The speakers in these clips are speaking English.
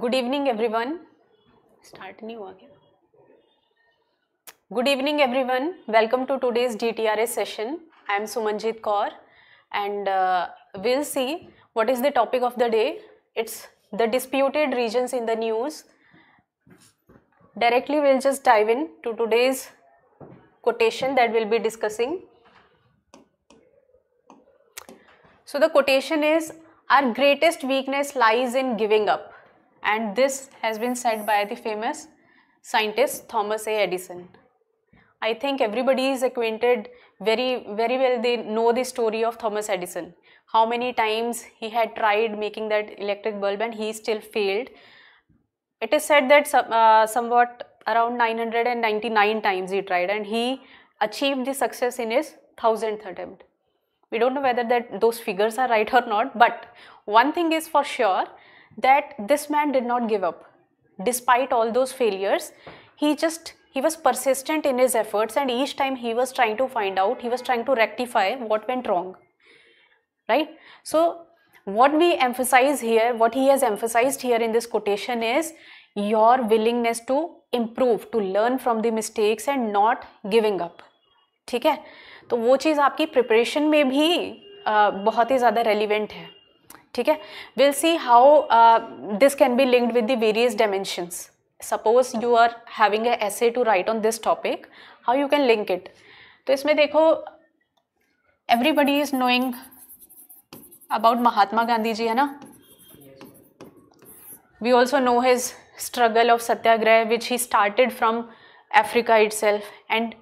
Good evening everyone start नहीं हुआ क्या good evening everyone welcome to today's DTRS session I am Sumanjeet Kaur and will see what is the topic of the day it's the disputed regions in the news directly we'll just dive in to today's quotation that we'll be discussing so the quotation is our greatest weakness lies in giving up and this has been said by the famous scientist Thomas A. Edison. I think everybody is acquainted very very well they know the story of Thomas Edison. How many times he had tried making that electric bulb and he still failed. It is said that uh, somewhat around 999 times he tried and he achieved the success in his thousandth attempt. We don't know whether that those figures are right or not but one thing is for sure that this man did not give up despite all those failures he just he was persistent in his efforts and each time he was trying to find out he was trying to rectify what went wrong right so what we emphasize here what he has emphasized here in this quotation is your willingness to improve to learn from the mistakes and not giving up ठीक है तो वो चीज़ आपकी preparation में भी uh, बहुत ही ज़्यादा relevant है ठीक है will see how this can be linked with the various dimensions suppose you are having a essay to write on this topic how you can link it तो इसमें देखो everybody is knowing about Mahatma Gandhi ji है ना we also know his struggle of Satyagraha which he started from Africa itself and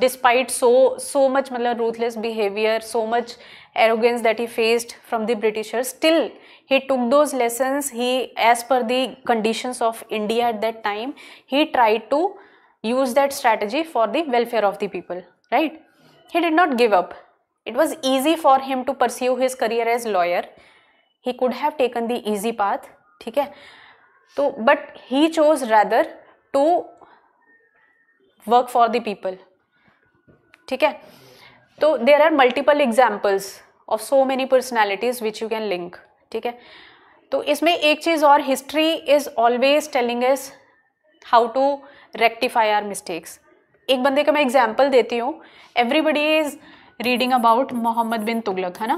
despite so so much मतलब ruthless behaviour so much arrogance that he faced from the Britishers. Still, he took those lessons. He, as per the conditions of India at that time, he tried to use that strategy for the welfare of the people, right? He did not give up. It was easy for him to pursue his career as lawyer. He could have taken the easy path, Okay. So, but he chose rather to work for the people. Okay. So, there are multiple examples. Of so many personalities which you can link ठीक है तो इसमें एक चीज़ और history is always telling is how to rectify our mistakes एक बंदे का मैं एग्जाम्पल देती हूँ everybody is reading about Mohammad bin Tughlaq है ना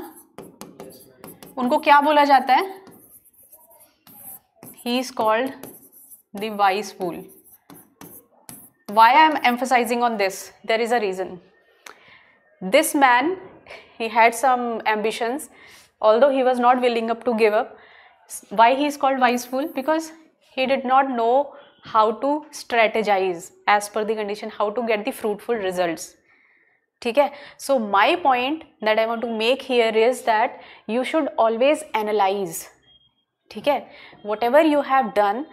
उनको क्या बोला जाता है he is called the wise fool why I am emphasizing on this there is a reason this man he had some ambitions although he was not willing up to give up why he is called wise fool because he did not know how to strategize as per the condition how to get the fruitful results okay so my point that i want to make here is that you should always analyze okay whatever you have done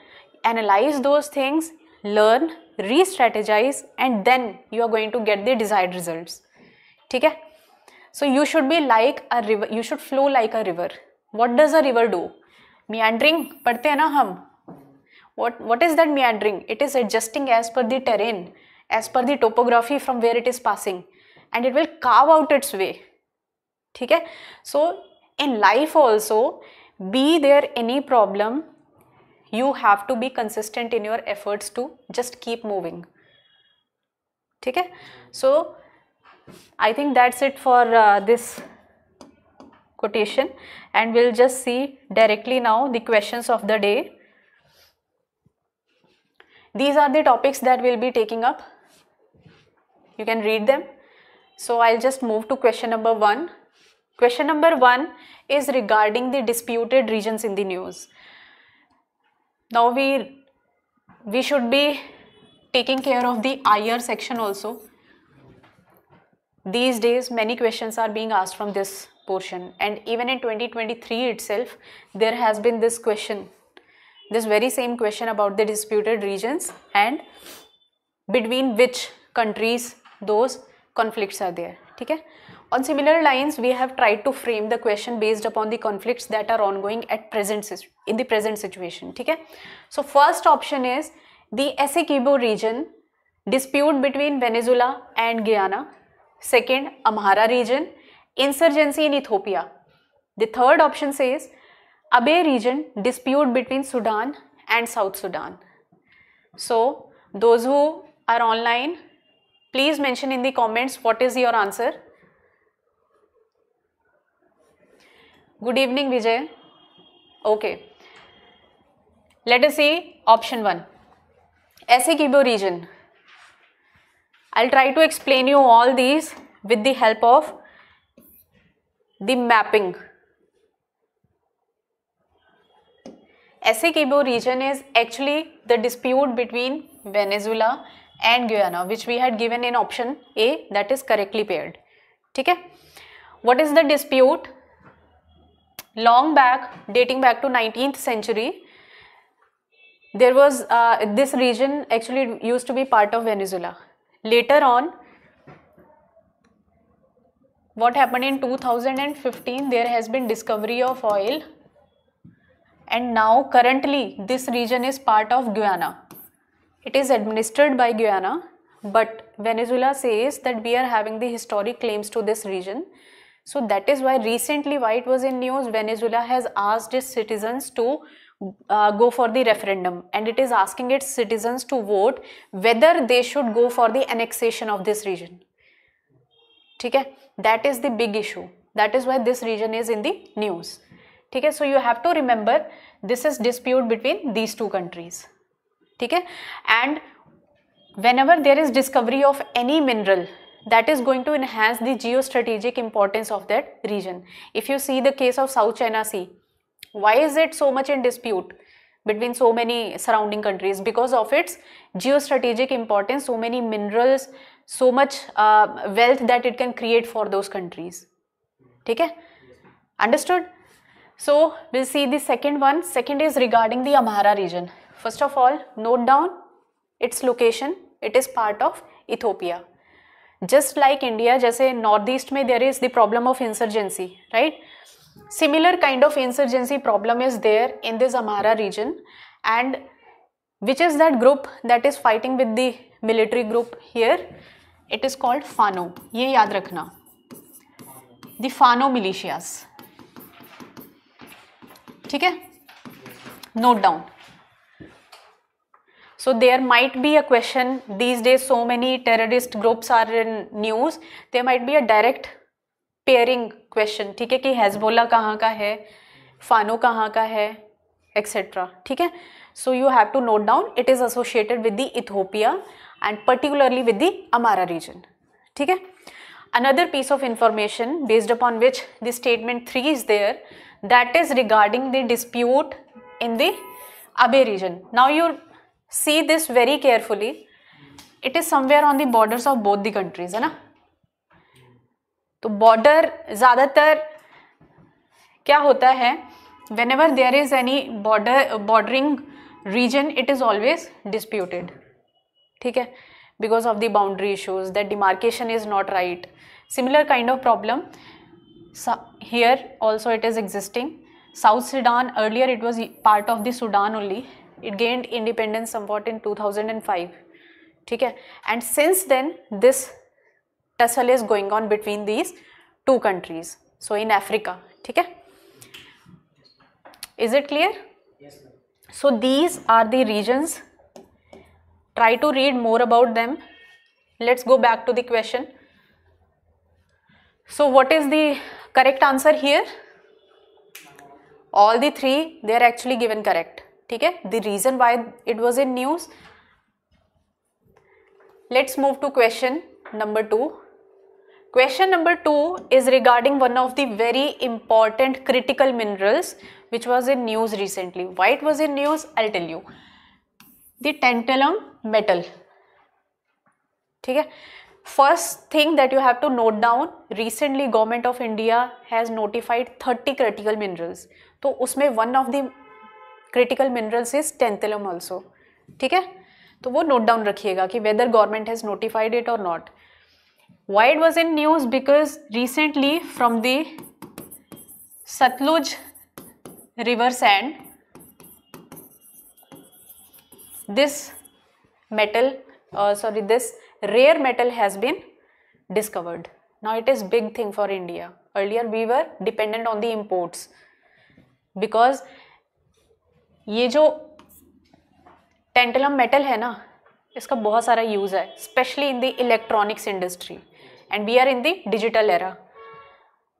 analyze those things learn re-strategize and then you are going to get the desired results okay so you should be like a river, you should flow like a river. What does a river do? Meandering, पढ़ते हैं ना हम what what is that meandering it is adjusting as per the terrain as per the topography from where it is passing and it will carve out its way ठीक है so in life also be there any problem you have to be consistent in your efforts to just keep moving ठीक है so I think that's it for uh, this quotation and we'll just see directly now the questions of the day. These are the topics that we'll be taking up. You can read them. So I'll just move to question number 1. Question number 1 is regarding the disputed regions in the news. Now we, we should be taking care of the IR section also these days, many questions are being asked from this portion and even in 2023 itself, there has been this question, this very same question about the disputed regions and between which countries those conflicts are there. Okay? On similar lines, we have tried to frame the question based upon the conflicts that are ongoing at present in the present situation. Okay? So, first option is the Essequibo region dispute between Venezuela and Guyana Second, Amhara region. Insurgency in Ethiopia. The third option says Abay region, dispute between Sudan and South Sudan. So, those who are online, please mention in the comments what is your answer. Good evening, Vijay. Okay. Let us see option 1. Essequibo region. I'll try to explain you all these with the help of the mapping. Essequibo region is actually the dispute between Venezuela and Guyana which we had given in option A that is correctly paired. Okay? What is the dispute? Long back dating back to 19th century there was uh, this region actually used to be part of Venezuela Later on, what happened in 2015, there has been discovery of oil and now currently this region is part of Guyana. It is administered by Guyana but Venezuela says that we are having the historic claims to this region. So that is why recently why it was in news Venezuela has asked its citizens to uh, go for the referendum and it is asking its citizens to vote whether they should go for the annexation of this region. Okay? That is the big issue. That is why this region is in the news. Okay? So you have to remember this is dispute between these two countries. Okay? And whenever there is discovery of any mineral that is going to enhance the geostrategic importance of that region. If you see the case of South China Sea, why is it so much in dispute between so many surrounding countries? Because of its geostrategic importance, so many minerals, so much uh, wealth that it can create for those countries. Okay? Understood? So, we'll see the second one. Second is regarding the Amhara region. First of all, note down its location. It is part of Ethiopia. Just like India, jaise northeast east में there is the problem of insurgency, right? Similar kind of insurgency problem is there in this Amhara region and which is that group that is fighting with the military group here it is called fano ye yaad rakhna the fano militias theek hai note down so there might be a question these days so many terrorist groups are in news there might be a direct pairing question ठीक है कि Hezbollah कहाँ का है फानो कहाँ का है एक्सेट्रा ठीक है so you have to note down it is associated with the Ethiopia and particularly with the Amhara region ठीक है another piece of information based upon which the statement three is there that is regarding the dispute in the Abyei region now you see this very carefully it is somewhere on the borders of both the countries है ना तो border ज़्यादातर क्या होता है when ever there is any border bordering region it is always disputed ठीक है because of the boundary issues that demarcation is not right similar kind of problem here also it is existing South Sudan earlier it was part of the Sudan only it gained independence somewhat in two thousand and five ठीक है and since then this tussle is going on between these two countries. So in Africa, okay? Is it clear? Yes. So these are the regions. Try to read more about them. Let's go back to the question. So what is the correct answer here? All the three, they are actually given correct. Okay? The reason why it was in news. Let's move to question number 2. Question number two is regarding one of the very important critical minerals which was in news recently why it was in news I tell you tantalum metal ठीक है first thing that you have to note down recently government of India has notified thirty critical minerals तो उसमें one of the critical minerals is tantalum also ठीक है तो वो note down रखिएगा कि whether government has notified it और not Why it was in news? Because recently from the Satluj river sand, this metal, uh, sorry, this rare metal has been discovered. Now it is big thing for India. Earlier we were dependent on the imports because ये जो tantalum metal है ना इसका बहुत सारा use है specially in the electronics industry and we are in the digital era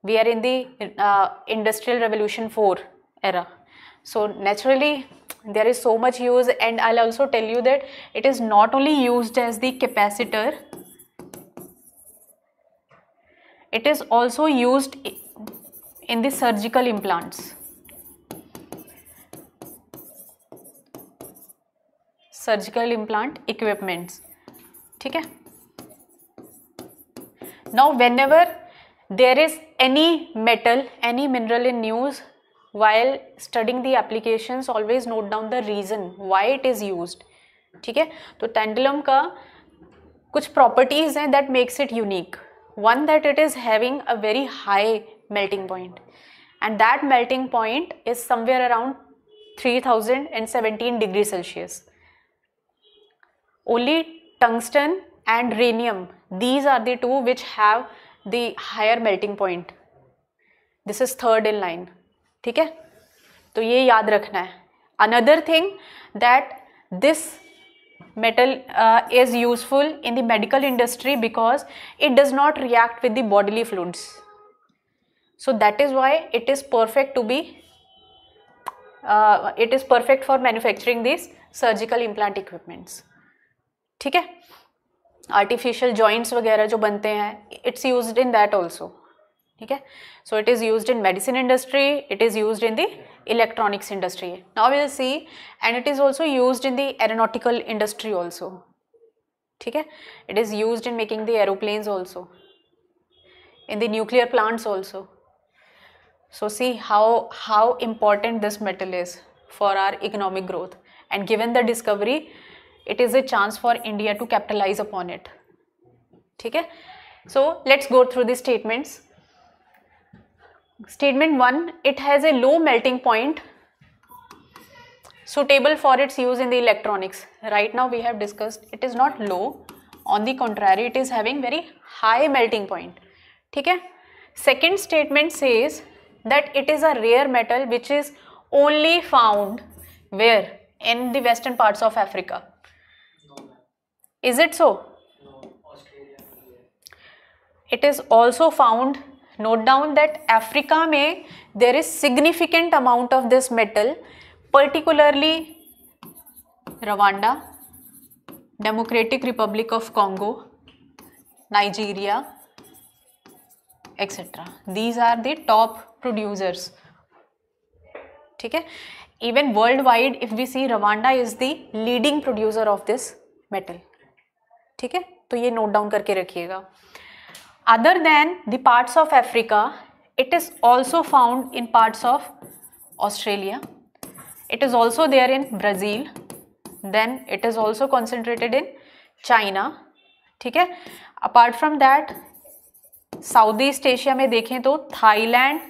we are in the uh, industrial revolution 4 era so naturally there is so much use and i'll also tell you that it is not only used as the capacitor it is also used in the surgical implants surgical implant equipments ठीक है now whenever there is any metal any mineral in news, while studying the applications always note down the reason why it is used ठीक है तो टेंडलम का कुछ properties हैं that makes it unique one that it is having a very melting point and that melting point is somewhere around 3017 degrees celsius only tungsten and rhenium these are the two which have the higher melting point. This is third in line. ठीक है तो ये याद रखना है another thing that metal uh, is useful in the medical industry because it does not react with the bodily fluids so that is why it is perfect to be uh, it is perfect for manufacturing these surgical implant equipments ठीक है Artificial joints, वगैरह जो बनते हैं its use in that also ठीक so it is used in medicine industry it is used in the electronics industry now we will see and it is also used in the aeronautical industry also ठीक it is used in making the aeroplanes also in the nuclear plants also so see how how important this metal is for our economic growth and given the discovery it is a chance for India to capitalize upon it. Okay? So let's go through the statements. Statement 1, it has a low melting point suitable for its use in the electronics. Right now we have discussed it is not low, on the contrary it is having very high melting point. Okay? Second statement says that it is a rare metal which is only found where in the western parts of Africa. Is it so? No, it is also found, note down that Africa may there is significant amount of this metal, particularly Rwanda, Democratic Republic of Congo, Nigeria, etc. These are the top producers. ठीक है even worldwide if we see Rwanda is the leading producer of this metal. ठीक है तो ये note down करके रखिएगा other than the parts of Africa it is also found in parts of Australia it is also there in Brazil then it is also concentrated in China ठीक है apart from that South East Asia में देखें तो Thailand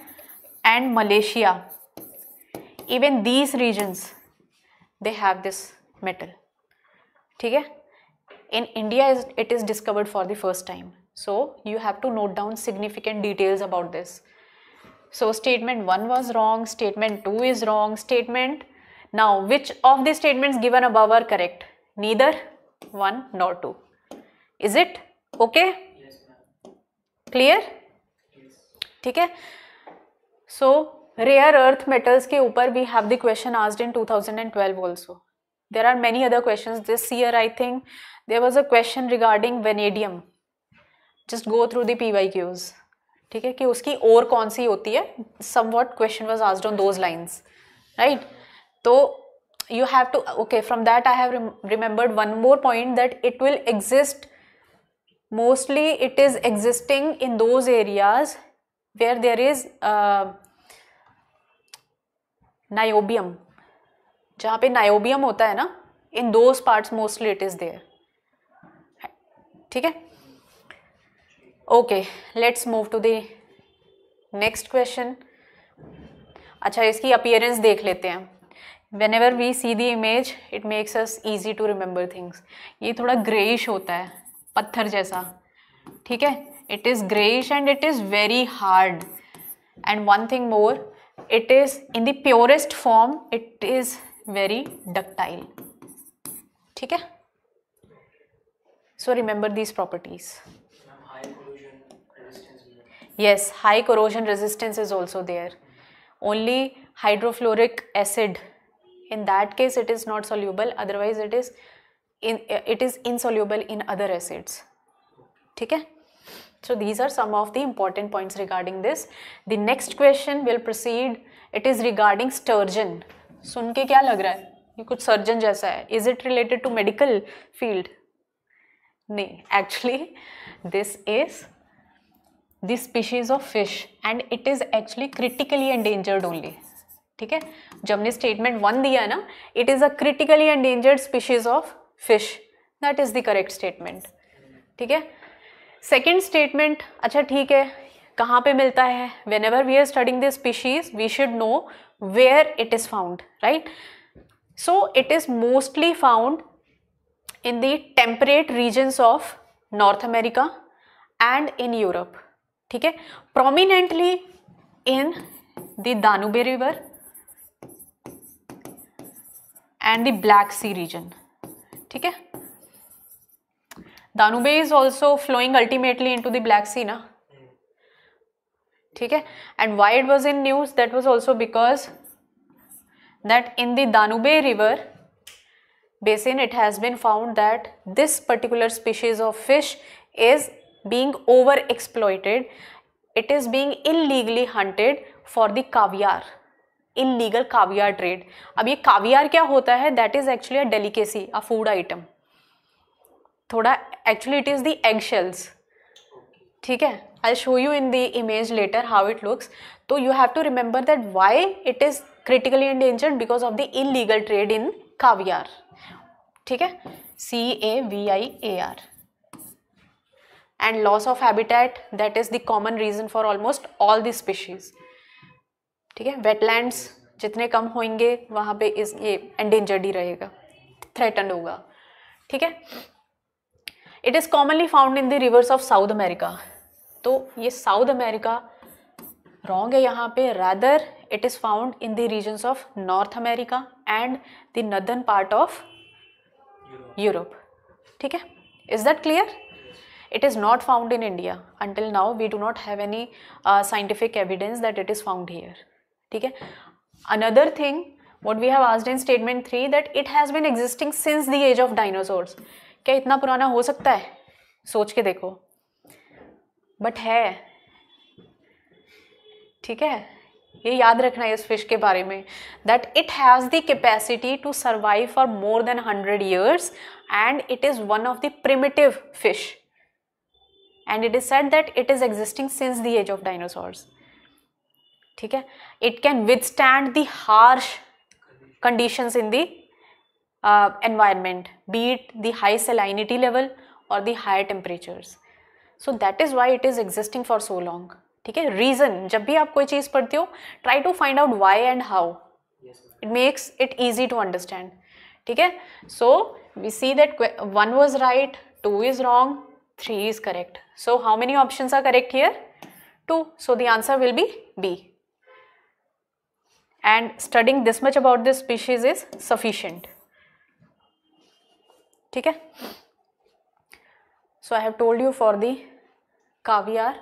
and Malaysia even these regions they have this metal ठीक है In India, it is discovered for the first time. So you have to note down significant details about this. So statement 1 was wrong, statement 2 is wrong, statement. Now which of the statements given above are correct? Neither 1 nor 2. Is it okay? Yes, Clear? ठीक है So rare earth metals के ऊपर have the question asked in 2012 also there are many other questions this year i think there was a question regarding vanadium just go through the pyqs ठीक है कि उसकी और कौन सी होती है somewhat question was asked on those lines right तो you have to okay from that I have remembered one more point that it will exist mostly it is existing in those areas where there is niobium जहाँ पे niobium होता है ना in those parts mostly it is there ठीक है okay let's move to the next question अच्छा इसकी appearance देख लेते हैं when whenever we see the image it makes us easy to remember things ये थोड़ा ग्रेइश होता है पत्थर जैसा ठीक है it is greyish and it is very hard and one thing more it is in the purest form it is very ductile ठीक है so remember these properties yes high corrosion resistance is also there only hydrofluoric acid in that case it is not soluble otherwise it is in it is insoluble in other acids ठीक है so these are some of the important points regarding this the next question will proceed it is regarding sturgeon सुन के क्या लग रहा है ये कुछ surgeon जैसा है is it related to medical field नहीं actually this is this species of fish and it is actually critically endangered only ठीक है जब ने स्टेटमेंट वन दिया ना it is a critically endangered species of fish that is the correct statement ठीक है second statement अच्छा ठीक है कहाँ पे मिलता है whenever we are studying this species we should know where it is found, right? So it is mostly found in the temperate regions of North America and in Europe. ठीक है prominently in the Danube River and the Black Sea region. ठीक है Danube is also flowing ultimately into the Black Sea ना ठीक है and why it was in news that was also because that in the Danube river basin it has been found that this particular species of fish is being over exploited it is being illegally hunted for the caviar illegal caviar trade अब ये caviar क्या होता है that is actually a delicacy a food item थोड़ा actually it is the egg shells ठीक है I'll show you in the image later how it looks. So you have to remember that why it is critically endangered because of the illegal trade in caviar. ठीक है C A V I A R. And loss of habitat that is the common reason for almost all the species. ठीक है wetlands जितने कम होंगे वहाँ पे इस ये endangered ही रहेगा threatened होगा ठीक है it is commonly found in the rivers of south america तो ये साउथ अमेरिका रॉन्ग है यहाँ पे rather it is found in the regions of North America and the northern part of Europe ठीक है is that clear it is not found in India until now we do not have any scientific evidence that it is found here ठीक है another thing what we have asked in statement three that it has been existing since the age of dinosaurs क्या इतना पुराना हो सकता है सोच के देखो बट है ठीक है ये याद रखना है इस फिश के बारे में that it has the capacity to survive for more than hundred years and it is one of the primitive fish and it is said that it is existing since the age of dinosaurs ठीक है it can withstand the harsh conditions in the environment be it the high salinity level और the high temperatures so that is why it is existing for so long ठीक है reason जब भी आप कोई चीज़ पढ़ते हो try to find out why and how it makes it easy to understand ठीक है so we see that one was right two is wrong three is correct so how many option are correct here two so the answer will be B and studying this much about this species is sufficient ठीक है so i have told you for the caviar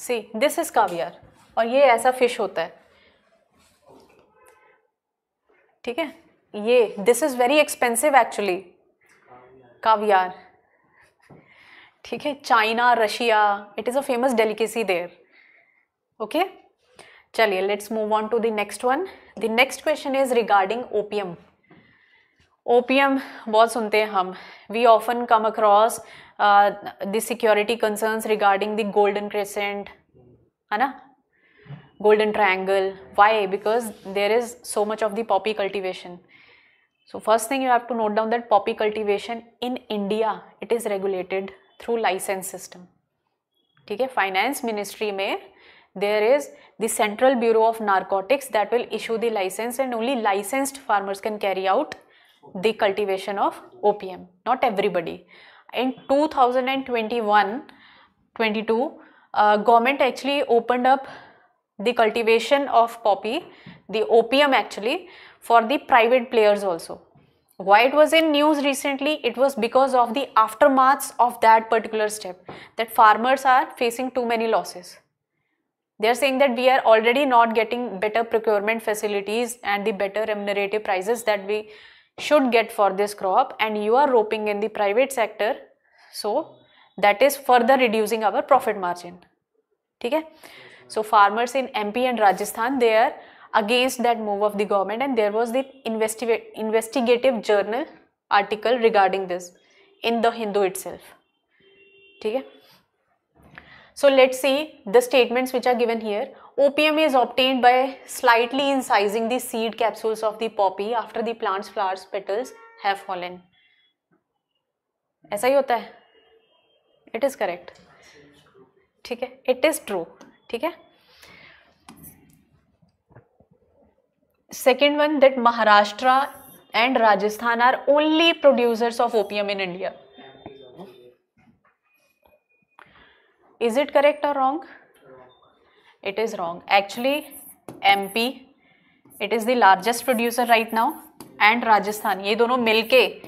see this is caviar और ये ऐसा fish होता है ठीक है ये this is very expensive actually caviar ठीक है China Russia it is a famous delicacy there okay चलिए let's move on to the next one the next question is regarding opium opium बहुत सुनते हैं हम we often come across the security concerns regarding the golden crescent है ना golden triangle why because there is so much of the poppy cultivation so first thing you have to note down that poppy cultivation in India it is regulated through licence system ठीक है finance ministry में there is the central bureau of narcotics that will issue the licence and only licensed farmers can carry out the cultivation of opium, not everybody. In 2021 22, uh, government actually opened up the cultivation of poppy, the opium actually, for the private players also. Why it was in news recently? It was because of the aftermaths of that particular step that farmers are facing too many losses they are saying that we are already not getting better procurement facilities and the better remunerative prices that we should get for this crop and you are roping in the private sector so that is further reducing our profit margin okay so farmers in mp and rajasthan they are against that move of the government and there was the investi investigative journal article regarding this in the hindu itself okay so let's see the statements which are given here Opium is obtained by slightly incising the seed capsules of the poppy after the plant's flowers petals have fallen. aisa hi hota hai it is correct theek hai it is true theek hai second one that maharashtra and rajasthan are only producers of opium in india is it correct or wrong it is wrong actually MP it is the largest producer right now and Rajasthan ये दोनों milke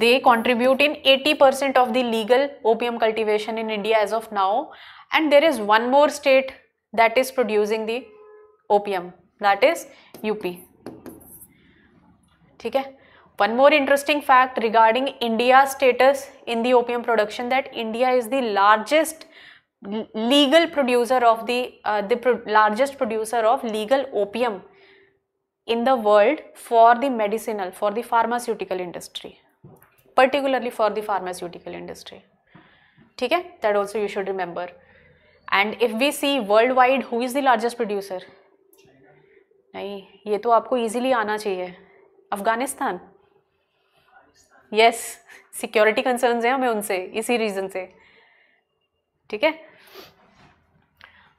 they contribute in 80% of the legal opium cultivation in India as of now and there is one more state that is producing the opium that is UP ठीक है One more interesting fact regarding India's status in the opium production that India is the largest legal producer of the uh, the pro largest producer of legal opium in the world for the medicinal for the pharmaceutical industry particularly for the pharmaceutical industry ठीक है that also you should remember and if we see worldwide who is the largest producer नहीं ये तो आपको easily आना चाहिए Afghanistan yes security concerns हैं हमें उनसे इसी रीज़न से ठीक है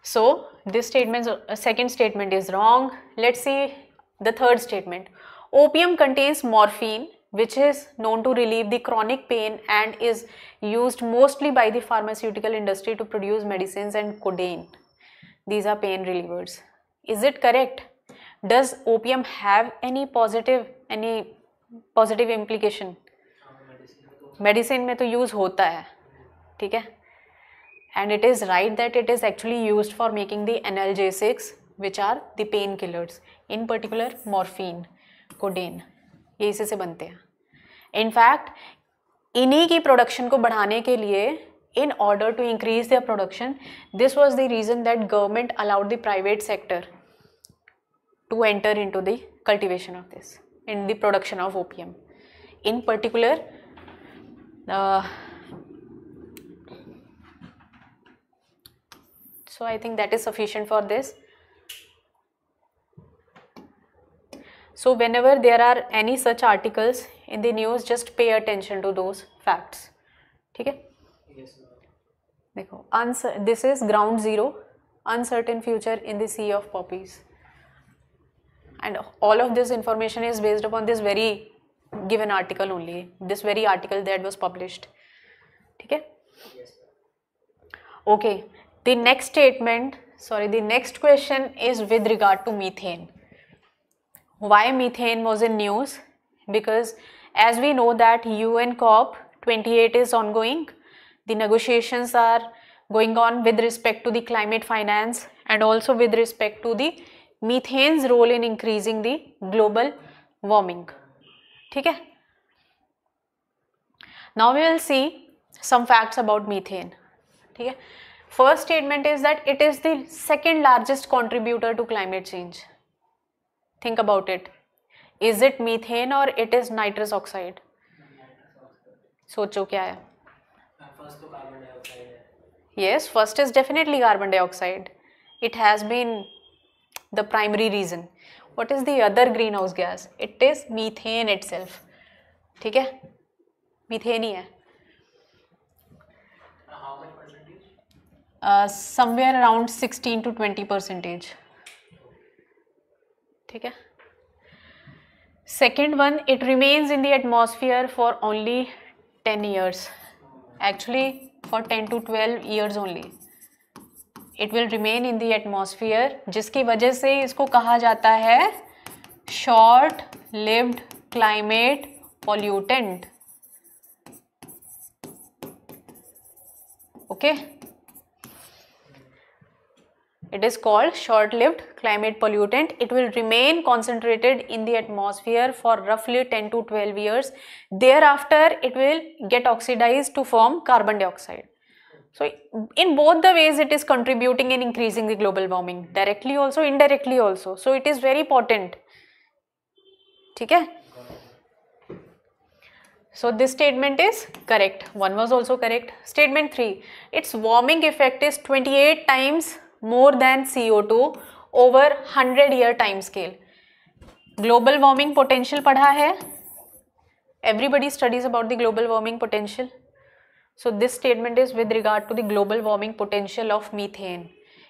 So this statement, uh, second statement is wrong. Let's see the third statement. Opium contains morphine which is known to relieve the chronic pain and is used mostly by the pharmaceutical industry to produce medicines and codeine. These are pain relievers. Is it correct? Does opium have any positive any positive implication? Medicine. में to use hota है ठीक है and it is right that it is actually used for making the analgesics which are the painkillers in particular morphine codeine ये इसी से बनते हैं in fact इन्हीं in order to increase their production this was the reason that government allowed the private sector to enter into the cultivation of this in the production of opium in particular uh, so I think that is sufficient for this. So whenever there are any such articles in the news, just pay attention to those facts. Okay? Yes, Answer. This is ground zero, uncertain future in the sea of poppies. And all of this information is based upon this very given article only, this very article that was published. Okay? Yes, okay. The next statement, sorry, the next question is with regard to methane. Why methane was in news? Because as we know that UN COP 28 is ongoing, the negotiations are going on with respect to the climate finance and also with respect to the methane's role in increasing the global warming. Okay. Now we will see some facts about methane. Okay. First statement is that it is the second largest contributor to climate change think about it is it methane और it is nitrous oxide सोचो क्या है yes first is definitely carbon dioxide it has been the primary reason what is the other green house gas it is methane itself ठीक है methane ही है somewhere around 16 to 20 percentage ठीक है second one it remains in the atmosphere for only ten years actually for ten to twelve years only it will remain in the atmosphere जिसकी वजह से इसको कहा जाता है short lived climate pollutant okay okay? It is called short-lived climate pollutant. It will remain concentrated in the atmosphere for roughly 10 to 12 years. Thereafter, it will get oxidized to form carbon dioxide. So, in both the ways it is contributing in increasing the global warming, directly also, indirectly also. So, it is very potent. Okay? So this statement is correct. One was also correct. Statement 3. Its warming effect is 28 times more than CO2 over 100 year time scale. Global warming potential padha hai. Everybody studies about the global warming potential. So this statement is with regard to the global warming potential of methane.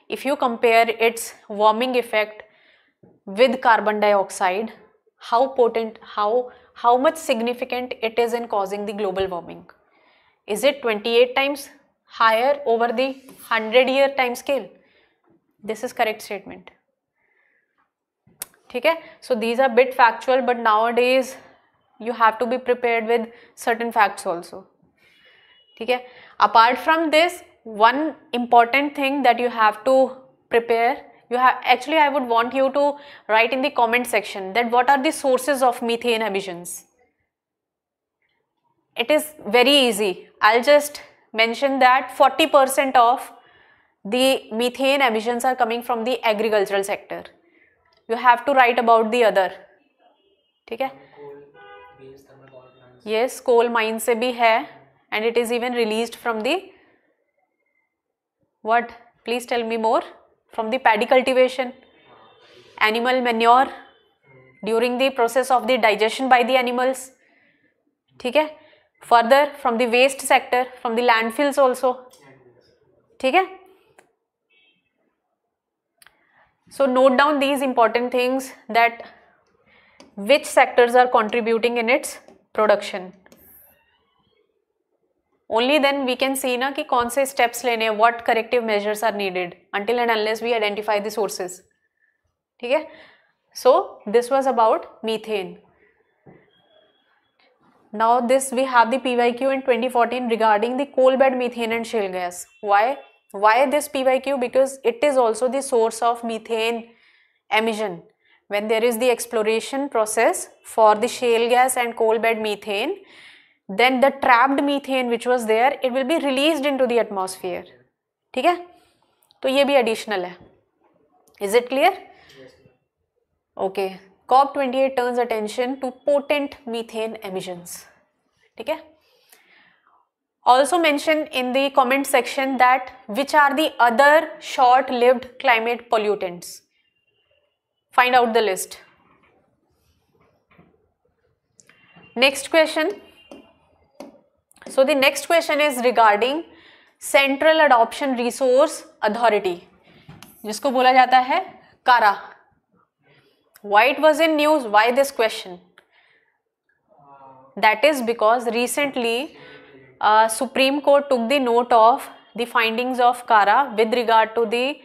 If you compare its warming effect with carbon dioxide, how potent, how, how much significant it is in causing the global warming? Is it 28 times higher over the 100 year time scale? this is correct statement okay so these are bit factual but nowadays you have to be prepared with certain facts also okay apart from this one important thing that you have to prepare you have actually i would want you to write in the comment section that what are the sources of methane emissions it is very easy i'll just mention that 40% of the methane emissions are coming from the agricultural sector you have to write about the other Okay. yes coal mines से भी and it is even released from the what please tell me more from the paddy cultivation animal manure during the process of the digestion by the animals Okay. further from the waste sector from the landfills also Okay. So note down these important things that which sectors are contributing in its production. Only then we can see na ki kaun se steps lene, what corrective measures are needed until and unless we identify the sources. Okay? So this was about methane. Now this we have the PYQ in 2014 regarding the coal bed methane and shale gas. Why? Why this P by Q? Because it is also the source of methane emission when there is the exploration process for the shale gas and coal bed methane then the trapped methane which was there it will be released into the atmosphere ठीक है to ये भी additional. Is it clear? Okay. COP 28 turns attention to potent methane emissions. Methane emissions also mention in the comment section that which are the other short-lived climate pollutants. Find out the list. Next question. So the next question is regarding Central Adoption Resource Authority, जिसको बोला जाता है Why it was in news? Why this question? That is because recently. Supreme Court took the note of the findings of Kara with regard to the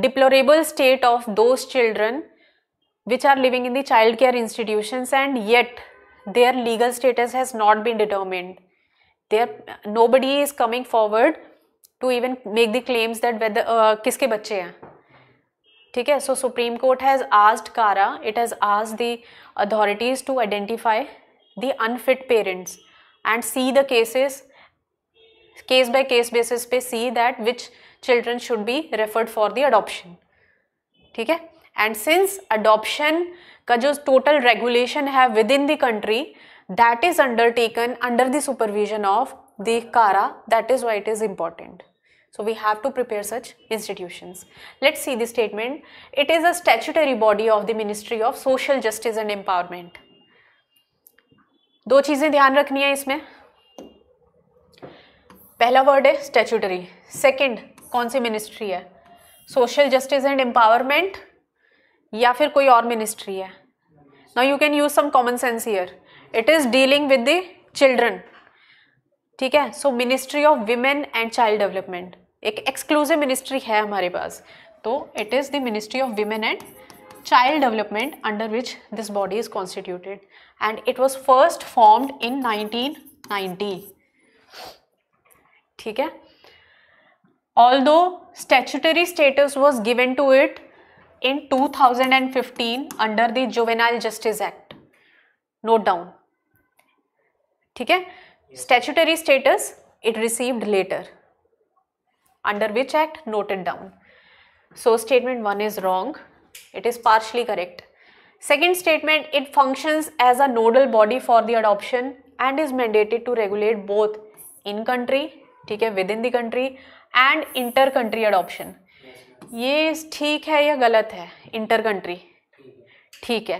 deplorable state of those children which are living in the child care institutions and yet their legal status has not been determined. There, nobody is coming forward to even make the claims that whether uh, किसके बच्चे हैं ठीक है So Supreme Court has asked Kara, it has asked the authorities to identify the unfit parents and see the cases case by case basis see that which children should be referred for the adoption theek and since adoption ka total regulation have within the country that is undertaken under the supervision of the Kara. that is why it is important so we have to prepare such institutions let's see the statement it is a statutory body of the ministry of social justice and empowerment do cheeze dhyan rakhni hai isme पहला word है statutory second कौन सी ministry है social justice and empowerment या फिर कोई और ministry है now you can use some common sense here it is dealing with the children ठीक है so ministry of women and child development एक एक्सक्लूसिव मिनिस्ट्री है हमारे पास तो it is the ministry of women and child development under which this body is constituted and it was first formed in nineteen 1990 ठीक है although statutory status was given to it in two thousand and fifteen under the Juvenile Justice Act note down ठीक है statutory status it received later under which act note it down so statement one is wrong it is partially correct second statement it function as a nodal body for the adoption and is mandated to regulate both in country ठीक है with within the country and inter country adoption ये ठीक है या गलत है inter country ठीक है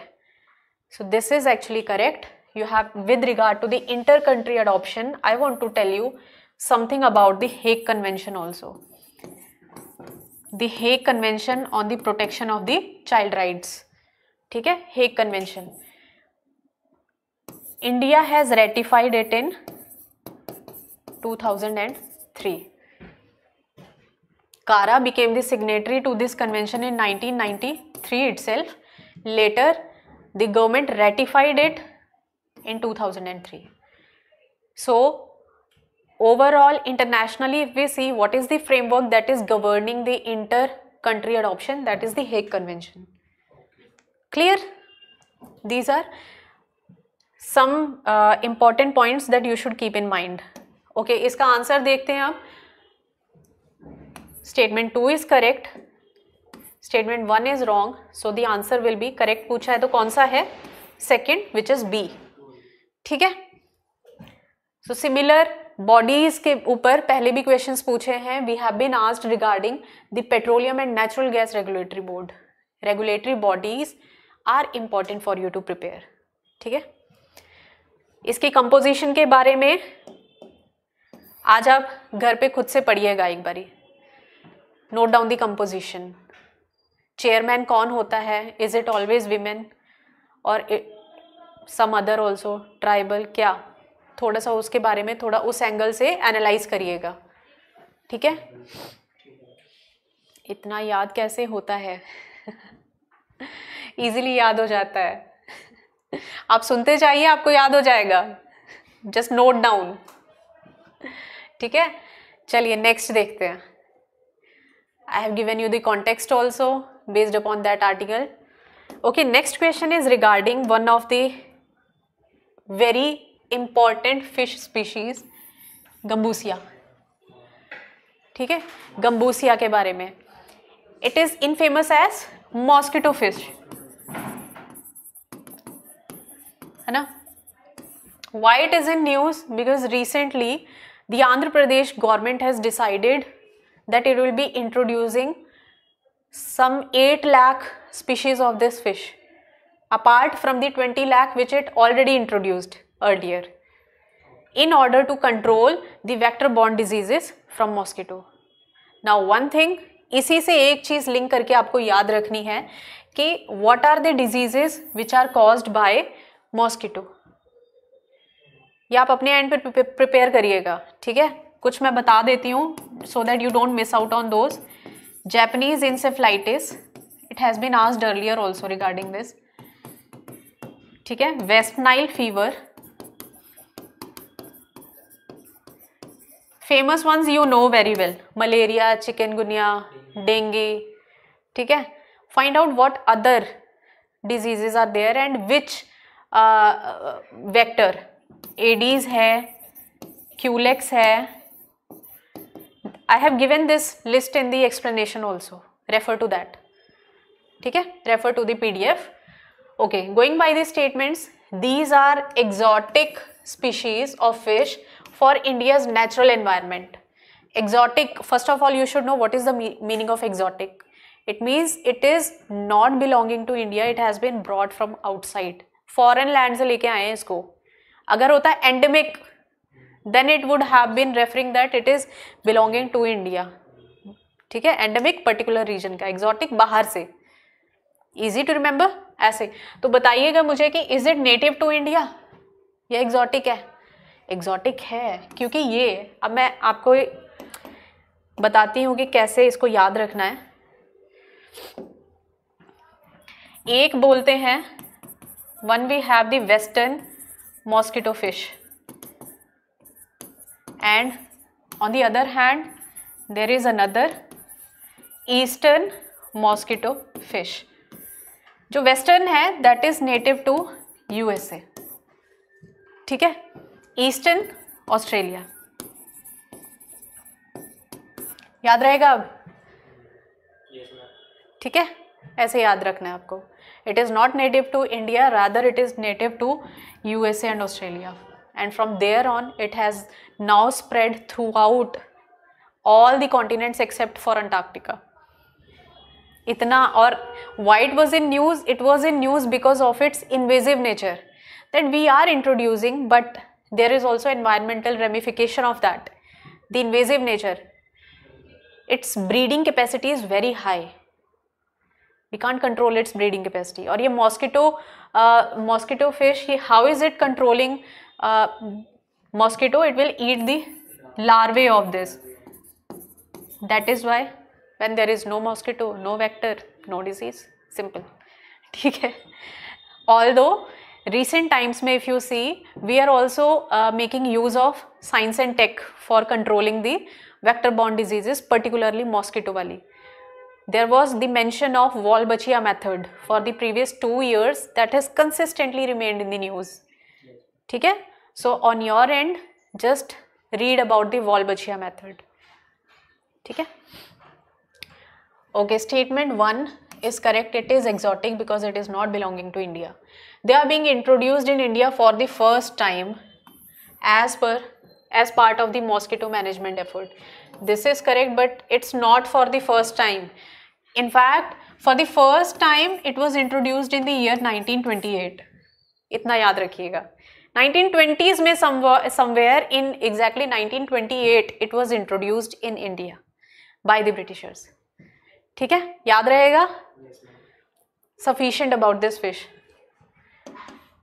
so this is actually correct you have with regard to the inter country adoption I want to tell you something about the Hague Convention also the Hague Convention on the protection of the child rights ठीक है Hague Convention India has ratified it in 2003. Kara became the signatory to this convention in 1993 itself. Later, the government ratified it in 2003. So, overall internationally if we see what is the framework that is governing the inter-country adoption that is the Hague Convention. Clear? These are some uh, important points that you should keep in mind. Okay okay, इसका answer देखते हैं आप statement two is correct statement one is wrong so the answer will be correct पूछा है तो कौन सा है सेकेंड विच इज़ बी ठीक है सो सिमिलर बॉडीज के ऊपर पहले भी क्वेश्चंस पूछे हैं we have been asked regarding the petroleum and natural gas regulatory board regulatory bodies are important for you to prepare ठीक है इसकी कंपोजिशन के बारे में आज आप घर पे खुद से पढ़िएगा एक बारी note down the composition chairman कौन होता है इज़ इट ऑलवेज विमेन और सम अदर ऑल्सो ट्राइबल क्या थोड़ा सा उसके बारे में थोड़ा उस एंगल से एनालाइज करिएगा ठीक है इतना याद कैसे होता है ईजिली याद हो जाता है आप सुनते जाइए आपको याद हो जाएगा जस्ट नोट डाउन ठीक है चलिए नेक्स्ट देखते हैं I have given you the context also based upon that article okay next question is regarding one of the very important fish species Gambusia ठीक है गम्बूसिया के बारे में it is in famous as mosquito fish है ना why it is in news because the Andhra Pradesh government has decided that it will be introducing some 8 lakh species of this fish apart from the 20 lakh which it already introduced earlier in order to control the vector borne diseases from mosquito. Now one thing इसी से एक चीज़ link करके आपको याद रखनी है कि what are the diseases which are caused by mosquito? ये आप अपने एंड पर प्रिपेयर करिएगा ठीक है कुछ मैं बता देती हूँ so that you don't miss out on those Japanese encephalitis it has been asked earlier also regarding this ठीक है West Nile fever famous once you know very well malaria chikungunya dengue ठीक है find out what other diseases are there and which vector Aedes है Culex e है I have given this list in the explanation also refer to that ठीक है refer to the D F okay going by the statements these are exotic species of fish for India's natural environment exotic first of all you should know what is the meaning of exotic it means it is not belonging to India it has been brought from outside foreign land से लेके आए हैं इसको अगर होता endemic then it would have been referring that it is belonging to India ठीक है endemic particular reason का एग्जॉटिक बाहर से ईजी टू रिमेंबर ऐसे तो बताइएगा मुझे कि is it native to India या एग्जॉटिक है एग्जॉटिक है क्योंकि ये अब मैं आपको बताती हूँ कि कैसे इसको याद रखना है एक बोलते हैं one we have the western mosquito fish and on the other hand there is another eastern mosquito fish jo western hai that is native to usa theek hai eastern australia याद रहेगा अब ठीक है ऐसे याद रखना है आपको It is not native to India, rather it is native to USA and Australia. And from there on, it has now spread throughout all the continents except for Antarctica. Itna or why it was in news? It was in news because of its invasive nature that we are introducing, but there is also environmental ramification of that. The invasive nature its breeding capacity is very high we can't control its breeding capacity or a mosquito uh, mosquito fish how is it controlling uh, mosquito it will eat the larvae of this that is why when there is no mosquito no vector no disease simple although recent times may if you see we are also uh, making use of science and tech for controlling the vector borne diseases particularly mosquito valley there was the mention of Wolbachia method for the previous two years that has consistently remained in the news. ठीक so on your end, just read about the Wolbachia method. Method okay statement 1 is correct it is exotic because it is not belonging to india they are being introduced in india for the first time as per as part of the mosquito management effort this is correct but it's not for the first time in fact, for the first time, it was introduced in the year 1928. इतना याद रखिएगा 1920s में somewhere in exactly 1928 it was introduced in India by the Britishers. ठीक है याद रहेगा sufficient about this fish.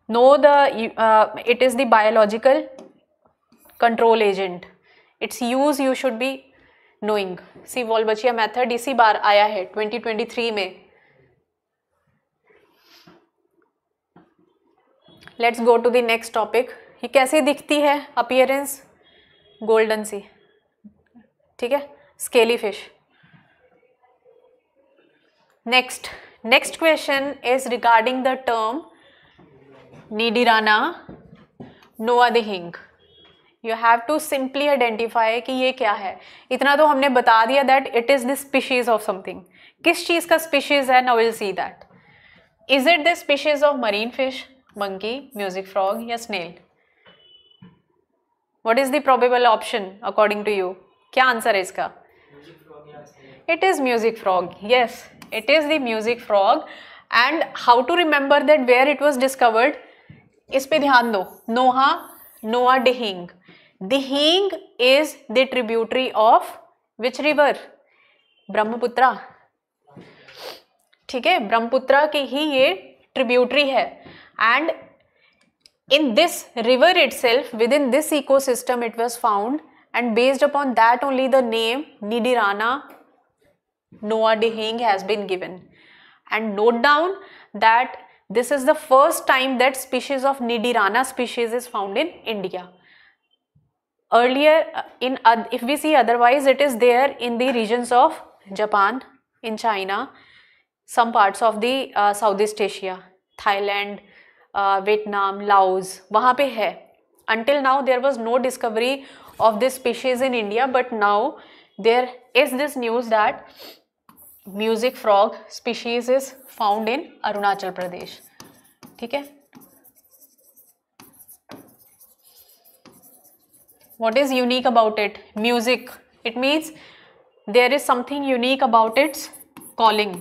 Know the uh, it is the biological control agent. Its use you should be knowing सी बचिया method इसी बार आया है 2023 में let's go to the next topic ये कैसी दिखती है अपियरेंस गोल्डन सी ठीक है scaly fish next next question is regarding the term Nidirana Noa Dihing you have to simply identify कि ये क्या है इतना तो हमने बता दिया that it is the species of something किस चीज़ का स्पीशीज है ना will see that is it the species of marine fish monkey music frog या snail what is the probable option according to you क्या आंसर है इसका it is music frog yes it is the music frog and how to remember that where it was discovered इस पे ध्यान दो नोहा नोआ डिहिंग Dihing is the tributary of which river? Brahmaputra. ठीक Brahmaputra ki की ही ये ट्रिब्यूटरी है in this river itself within this ecosystem it was found and based upon that only the name nidirana noa dehing has been given and note down that this is the first time that species of nidirana species is found in india earlier uh, in if we see otherwise it is there in the regions of japan in china some parts of the uh, southeast asia thailand uh, vietnam laos wahan pe hai until now there was no discovery of this species in india but now there is this news that music frog species is found in arunachal pradesh ठीक है what is unique about it music it means there is something unique about its calling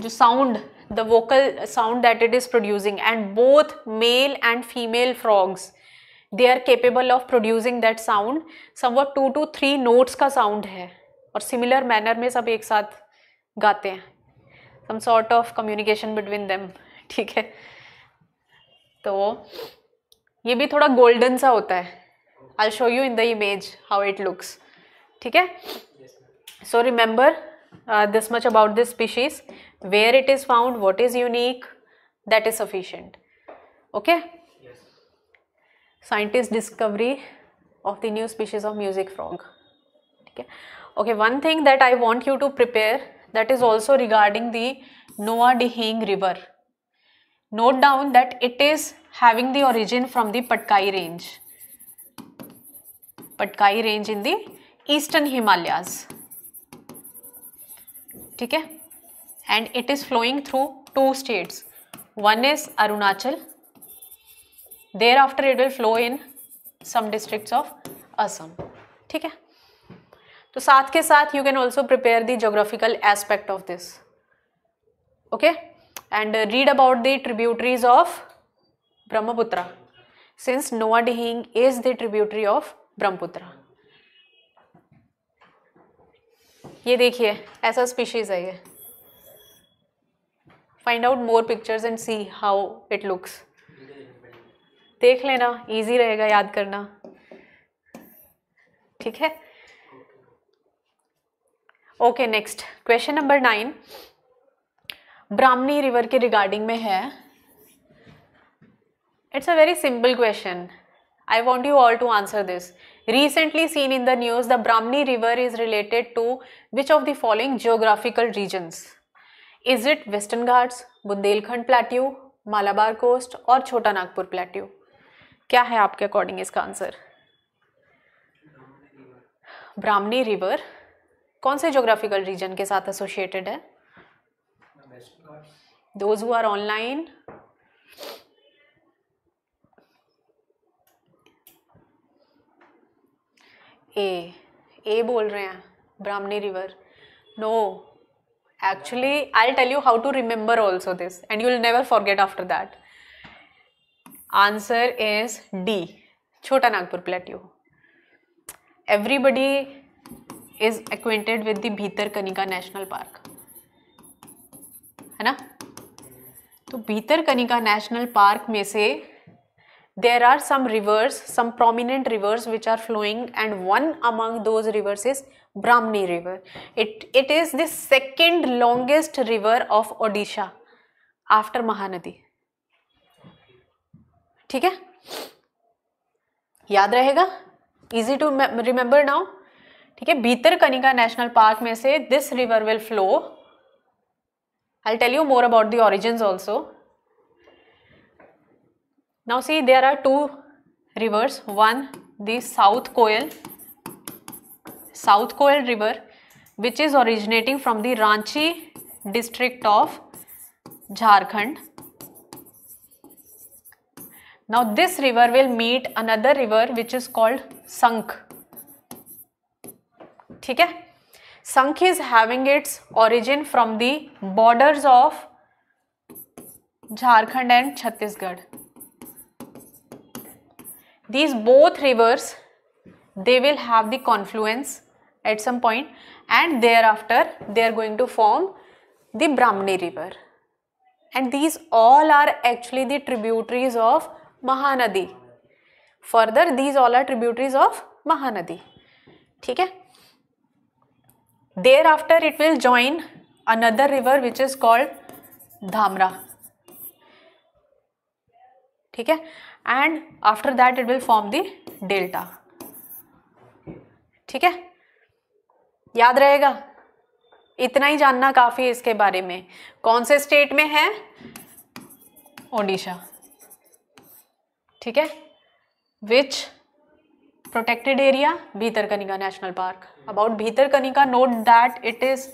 जो sound the vocal sound that it is producing and both male and female frogs they are capable of producing that sound somewhat two to three notes का sound है और similar manner में सब एक साथ गाते हैं some sort of communication between them ठीक है तो ये भी थोड़ा गोल्डन सा होता है I show you in the image how it looks ठीक है so remember this much about this species where it is found what is unique that is sufficient okay scientist discovery of the new species of music frog ठीक है okay one thing that I want you to prepare that is also regarding the Noa Dihing river note down that it is having the origin from the Patkai range. Patkai range in the eastern Himalayas. Okay? And it is flowing through two states. One is Arunachal. Thereafter it will flow in some districts of Assam. Okay. So, तो साथ के साथ you can also prepare the geographical aspect of this okay and read about the tributaries of Brahmaputra since noah dehing is the tributary of Brahmaputra. ये देखिए ऐसा species है ये find out more pictures and see how it looks देख लेना easy रहेगा याद करना ठीक है okay next question number nine Brahmani river के रिगार्डिंग में है It's a very simple question. I want you all to answer this. Recently seen in the news, the Brahmani river is related to which of the following geographical regions? Is it Western Ghats, Bundelkhand Plateau, Malabar Coast or Chota Nagpur Plateau? Kya hai aapke according to answer? Brahmani river. Kaun geographical region ke saath associated hai? Those who are online. ए ए बोल रहे हैं Brahmani river no actually I tell you how to remember also this and you will never forget after that answer is D Chota Nagpur plateau everybody is acquainted with the Bhitarkanika national park है ना तो भीतर Bhitarkanika national park में से there are some rivers, some prominent rivers which are flowing and one among those rivers is Brahmani river. It, it is the second longest river of Odisha after Mahanadi. ठीक है याद रहेगा easy to remember now ठीक है Bhitarkanika national park में से this river will flow I tell you more about the origins also. Now see there are two rivers, one the South Koel, South Koel river which is originating from the Ranchi district of Jharkhand. Now this river will meet another river which is called Sank. ठीक है Sank is having its origin from the borders of Jharkhand and Chhattisgarh these both rivers they will have the confluence at some point and thereafter they are going to form the Brahmani river and these all are actually the tributaries of Mahanadi. Further these all are tributaries of Mahanadi. ठीक है thereafter it will join another river which is called dhamra ठीक है and after that it will form the delta ठीक है याद रहेगा इतना ही जानना काफ़ी है इसके बारे में कौन से स्टेट में है ओडिशा ठीक है which protected area Bhitarkanika national park about Bhitarkanika note that it is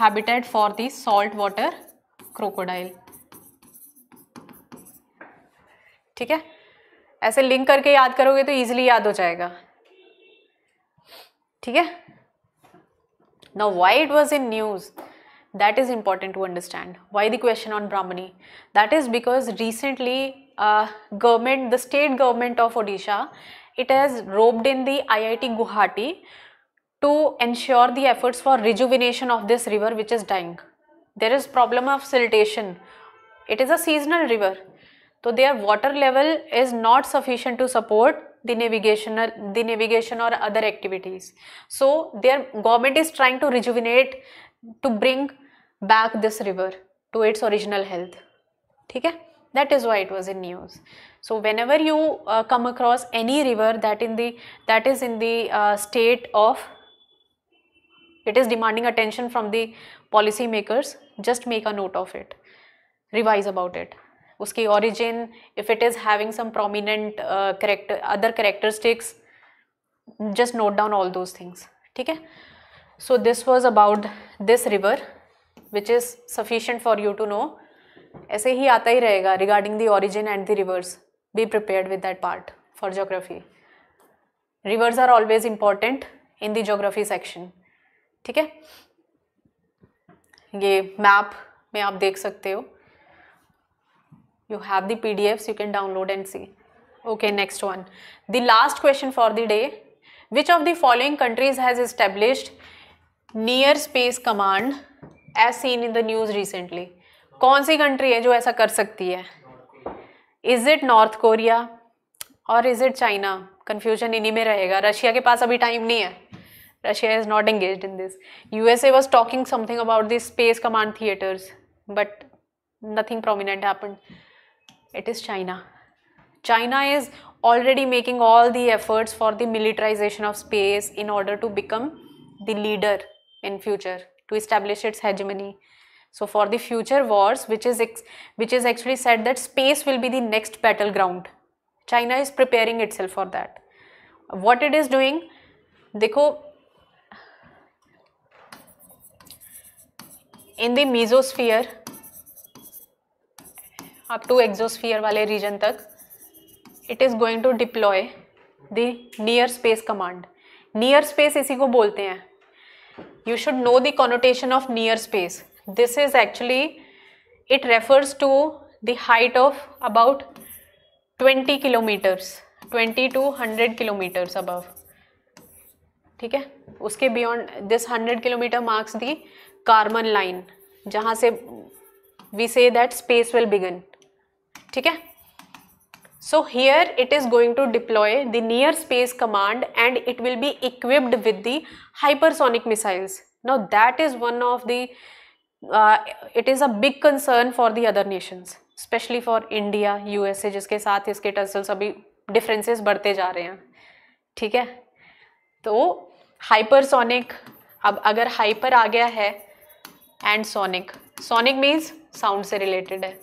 habitat for the salt water crocodile ठीक है ऐसे लिंक करके याद करोगे तो ईजिली याद हो जाएगा ठीक है know why it was in news that is important to understand why the question on Brahmani that is because recently government the state government of Odisha it has roped in the I I T Guwahati to ensure the efforts for rejuvenation of this river which is dying there is problem of siltation it is a seasonal river So their water level is not sufficient to support the navigational the navigation or other activities so their government is trying to rejuvenate to bring back this river to its original health ठीक है that is why it was in news so whenever you uh, come across any river that in the that is in the uh, state of it is demanding attention from the policymakers. just make a note of it revise about it उसकी origin if it is having some prominent character other characteristics just note down all those things ठीक है so this was about this river which is sufficient for you to know ऐसे ही आता ही रहेगा regarding the origin and the rivers be prepared with that part for geography rivers are always important in the geography section ठीक है ये map में आप देख सकते हो you have the pdfs you can download and see okay next one the last question for the day which of the following countries has established near space command as seen in the news recently कौन सी country है जो ऐसा कर सकती है is it North Korea और is it China confusion इन्हीं में रहेगा रशिया के पास अभी टाइम नहीं है Russia is not engage in this USA was talking something about this space command theatres but nothing prominent happen it is China. China is already making all the efforts for the militarization of space in order to become the leader in future to establish its hegemony so for the future wars which is which is actually said that space will be the next battleground china is preparing itself for that what it is doing देखो in the mesosphere up to exosphere वाले region तक it is going to deploy the near space command near space इसी को बोलते हैं you should know the connotation of near space this is actually it refers to the height of about twenty kilometers twenty to hundred kilometers above ठीक है उसके beyond this hundred kilometer marks the Karman line जहाँ से we say that space will begin ठीक है so here it is going to deploy the near space command and it will be equipped with the hypersonic missiles no that is one of the it is a big concern for the other nations specially for India USA जिसके साथ इसके tassels अभी differences बढ़ते जा रहे हैं ठीक है तो हाइपरसोनिक अब अगर हाइपर आ गया है and sonic sonic means sound से रिलेटेड है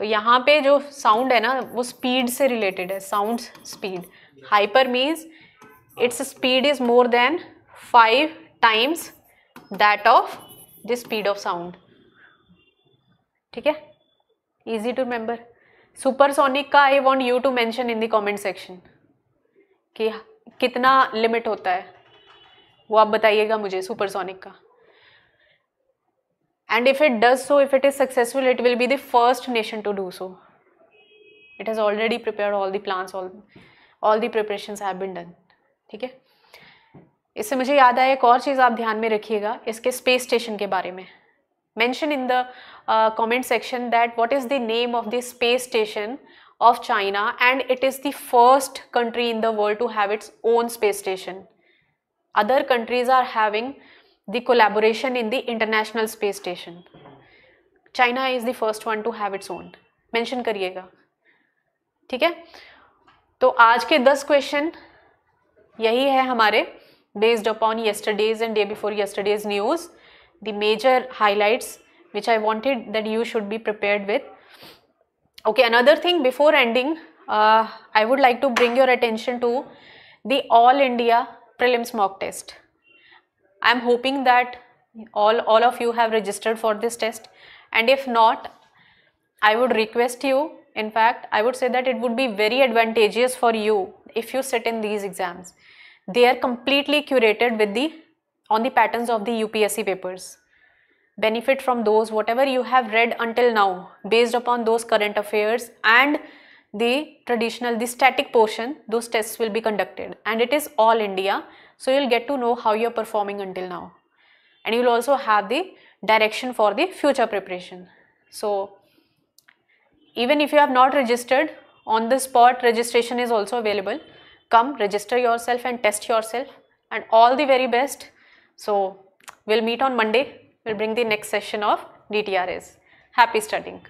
तो यहाँ पे जो साउंड है ना वो स्पीड से रिलेटेड है sound speed hyper means it's speed is more than five times that of the speed of sound ठीक है ईजी टू रिमेंबर सुपरसोनिक का I want you to mention in the comment section कि कितना limit होता है वो आप बताइएगा मुझे सुपरसोनिक का and if it does so if it is successful it will be the first nation to do so it has already prepared all the plans all all the preparations have been done ठीक है इससे मुझे याद आया एक और चीज़ आप ध्यान में रखिएगा इसके space station mention in the uh, comment section that what is the name of the space station of China and it is the first country in the world to have its own space station. Other countries are having the collaboration in the International Space Station. China is the first one to have its own. Mention kariyega theek hai to aaj ke 10 question yahi hai hamare based upon yesterday's and day before yesterday's news the major highlights which i wanted that you should be prepared with okay another thing before ending uh, i would like to bring your attention to the all india prelims mock test I'm hoping that all, all of you have registered for this test and if not, I would request you, in fact, I would say that it would be very advantageous for you if you sit in these exams. They are completely curated with the on the patterns of the UPSC papers. Benefit from those whatever you have read until now based upon those current affairs and the traditional the static portion those tests will be conducted and it is all India so you'll get to know how you're performing until now. And you'll also have the direction for the future preparation. So even if you have not registered, on the spot registration is also available. Come register yourself and test yourself and all the very best. So we'll meet on Monday. We'll bring the next session of DTRS. Happy studying.